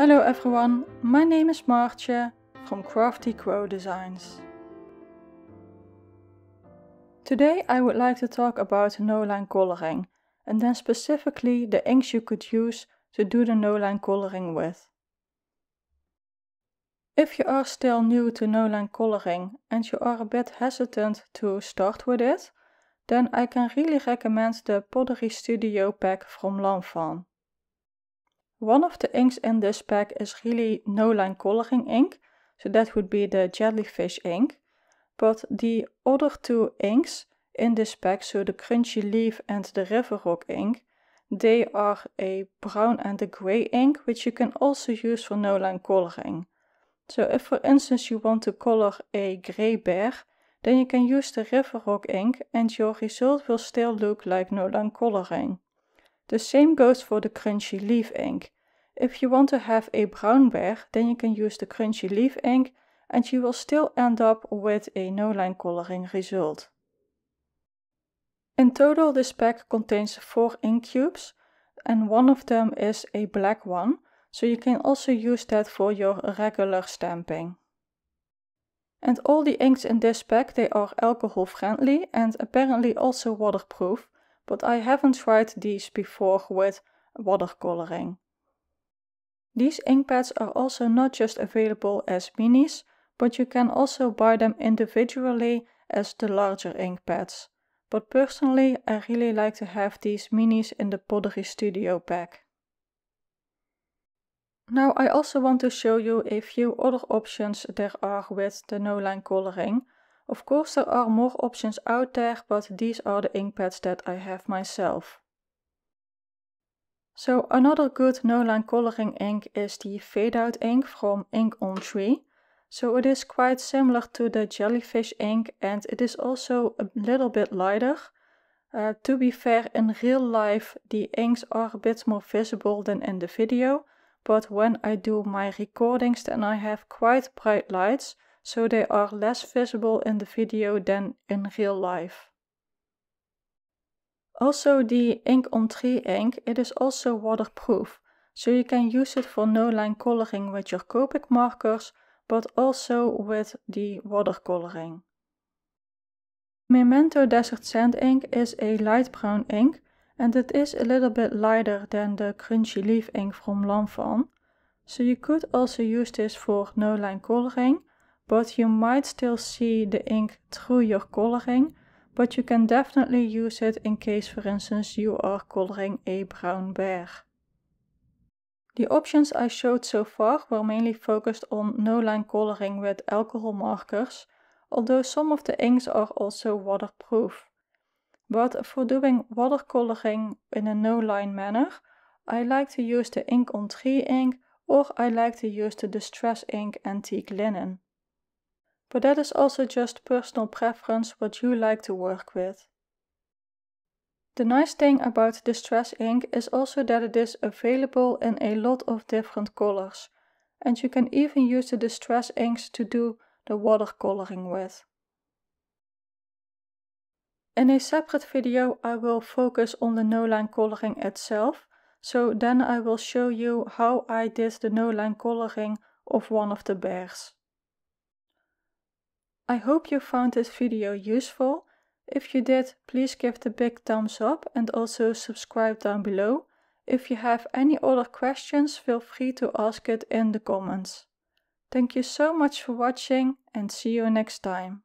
Hello everyone, my name is Martje from Crafty Crow Designs. Today I would like to talk about no-line coloring and then specifically the inks you could use to do the no-line coloring with. If you are still new to no-line coloring and you are a bit hesitant to start with it, then I can really recommend the Pottery Studio pack from Lanvin. One of the inks in this pack is really no line coloring ink, so that would be the jellyfish ink. But the other two inks in this pack, so the crunchy leaf and the river rock ink, they are a brown and a gray ink, which you can also use for no line coloring. So if for instance you want to color a gray bear, then you can use the river rock ink and your result will still look like no line coloring. The same goes for the crunchy leaf ink. If you want to have a brown bear, then you can use the crunchy leaf ink and you will still end up with a no-line coloring result. In total, this pack contains four ink cubes and one of them is a black one, so you can also use that for your regular stamping. And all the inks in this pack, they are alcohol friendly and apparently also waterproof, but I haven't tried these before with watercoloring. These ink pads are also not just available as minis, but you can also buy them individually as the larger ink pads. But personally, I really like to have these minis in the Pottery Studio pack. Now I also want to show you a few other options there are with the no-line coloring, of course there are more options out there, but these are the ink pads that I have myself. So another good no-line coloring ink is the Fade Out ink from Ink on Tree. So it is quite similar to the jellyfish ink and it is also a little bit lighter. Uh, to be fair, in real life the inks are a bit more visible than in the video, but when I do my recordings then I have quite bright lights, so they are less visible in the video than in real life. Also the ink on tree ink, it is also waterproof, so you can use it for no-line coloring with your Copic markers, but also with the watercoloring. Memento Desert Sand ink is a light brown ink and it is a little bit lighter than the crunchy leaf ink from Lanvin. So you could also use this for no line coloring, but you might still see the ink through your coloring, but you can definitely use it in case, for instance, you are coloring a brown bear. The options I showed so far were mainly focused on no-line coloring with alcohol markers, although some of the inks are also waterproof. But for doing watercoloring in a no-line manner, I like to use the ink on tree ink or I like to use the Distress Ink Antique Linen but that is also just personal preference what you like to work with. The nice thing about Distress ink is also that it is available in a lot of different colors, and you can even use the Distress inks to do the watercoloring with. In a separate video I will focus on the no-line coloring itself, so then I will show you how I did the no-line coloring of one of the bears. I hope you found this video useful. If you did, please give the big thumbs up and also subscribe down below. If you have any other questions, feel free to ask it in the comments. Thank you so much for watching and see you next time.